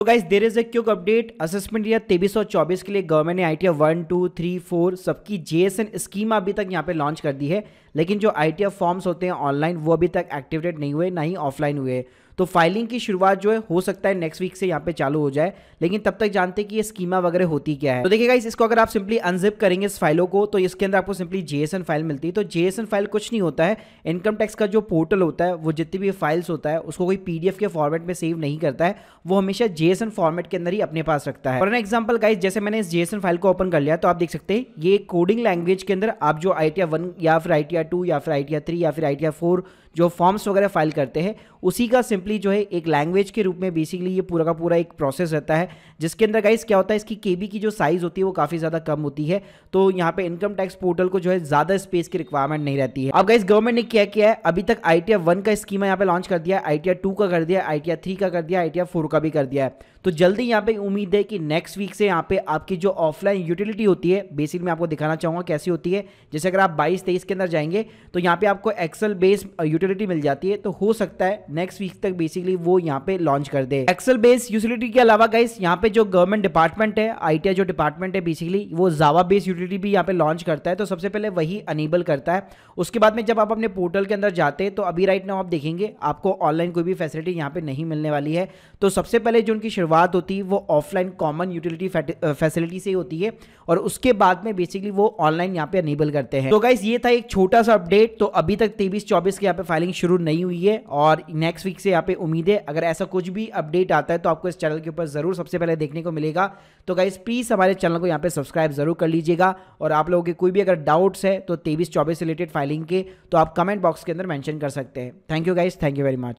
तो guys there is quick update assessment या तेबीस चौबीस के लिए गवर्नमेंट ने I T one two three four सबकी जेएसएन स्कीम अभी तक यहाँ पे लॉन्च कर दी है लेकिन जो आई टी फॉर्म्स होते हैं ऑनलाइन वो अभी तक एक्टिवेटेड नहीं हुए ना ही ऑफलाइन हुए तो फाइलिंग की शुरुआत जो है हो सकता है नेक्स्ट वीक से यहाँ पे चालू हो जाए लेकिन तब तक जानते हैं कि ये स्कीमा वगैरह होती क्या है तो देखिएगा इसको अगर आप सिंपली अनजिप करेंगे इस फाइलों को तो इसके अंदर आपको सिंपली जेएसएन फाइल मिलती है तो जेएसएन फाइल कुछ नहीं होता है इनकम टैक्स का जो पोर्टल होता है वो जितनी भी फाइल्स होता है उसको कोई पीडीएफ के फॉर्मेट में सेव नहीं करता है वो हमेशा जेएसएन फॉर्मेट के अंदर ही अपने पास रखता है फॉर एग्जाम्पल गाइज जैसे मैंने इस जेएसएन फाइल को ओपन कर लिया तो आप देख सकते हैं ये कोडिंग लैंग्वेज के अंदर आप जो आई टी वन या फिर आई टी या फिर आई टी या फिर आई टी फोर जो फॉर्म्स वगैरह फाइल करते हैं उसी का सिंपली जो है एक लैंग्वेज के रूप में बेसिकली ये पूरा का पूरा एक प्रोसेस रहता है जिसके अंदर गाइस क्या होता है इसकी के की जो साइज़ होती है वो काफ़ी ज़्यादा कम होती है तो यहाँ पे इनकम टैक्स पोर्टल को जो है ज़्यादा स्पेस की रिक्वायरमेंट नहीं रहती है अब गाइस गवर्नमेंट ने क्या किया है अभी तक आई टी वन का स्कीम यहाँ पे लॉन्च कर दिया आई टी टू का कर दिया आई टी का कर दिया आई टी फोर का भी कर दिया है तो जल्दी यहाँ पे उम्मीद है कि नेक्स्ट वीक से यहाँ पे आपकी जो ऑफलाइन यूटिलिटी होती है बेसिक मैं आपको दिखाना चाहूँगा कैसी होती है जैसे अगर आप बाईस तेईस के अंदर जाएंगे तो यहाँ पे आपको एक्सल बेस्ड यूटिलिटी मिल जाती है तो हो सकता है नेक्स्ट वीक तक बेसिकली वो यहाँ पे लॉन्च कर दे एक्सल बेस्ड यूटिलिटी के अलावा गाइस यहाँ पे जो गवर्नमेंट डिपार्टमेंट है आई जो डिपार्टमेंट है बेसिकली वो जावा बेस्ड यूटिलिटी भी यहाँ पे लॉन्च करता है तो सबसे पहले वही अनेबल करता है उसके बाद में जब आप अपने पोर्टल के अंदर जाते हैं तो अभी राइट नाउ आप देखेंगे आपको ऑनलाइन कोई भी फैसिलिटी यहाँ पे नहीं मिलने वाली है तो सबसे पहले जो उनकी शुरुआत होती है वो ऑफलाइन कॉमन यूटिलिटी फैसिलिटी से होती है और उसके बाद में बेसिकली वो ऑनलाइन यहाँ पे अनेबल करते हैं तो गाइस ये था एक छोटा सा अपडेट तो अभी तक तेईस चौबीस के यहाँ पे फाइलिंग शुरू नहीं हुई है और नेक्स्ट वीक से यहाँ पे उम्मीद है अगर ऐसा कुछ भी अपडेट आता है तो आपको इस चैनल के ऊपर ज़रूर सबसे पहले देखने को मिलेगा तो गाइज प्लीज़ हमारे चैनल को यहाँ पे सब्सक्राइब ज़रूर कर लीजिएगा और आप लोगों के कोई भी अगर डाउट्स है तो तेईस चौबीस रिलेटेड फाइलिंग के तो आप कमेंट बॉक्स के अंदर मैंशन कर सकते हैं thank you guys thank you very much